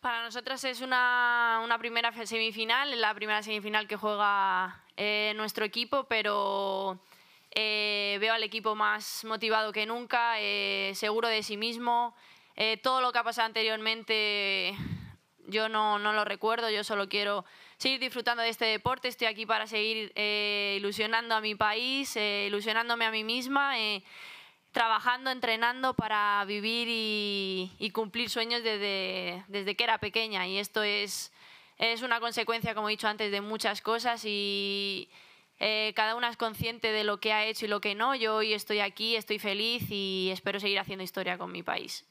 Para nosotras es una, una primera semifinal, la primera semifinal que juega eh, nuestro equipo, pero eh, veo al equipo más motivado que nunca, eh, seguro de sí mismo. todo lo que ha pasado anteriormente yo no, no, lo recuerdo, yo solo quiero seguir disfrutando de este deporte, estoy aquí para seguir ilusionando a mi país, ilusionándome a mí misma trabajando, entrenando para vivir y, cumplir sueños desde, que era pequeña. Y esto es, una consecuencia, como he dicho antes, de muchas cosas y eh, cada una es consciente de lo que ha hecho y lo que no. Yo hoy estoy aquí, estoy feliz y espero seguir haciendo historia con mi país.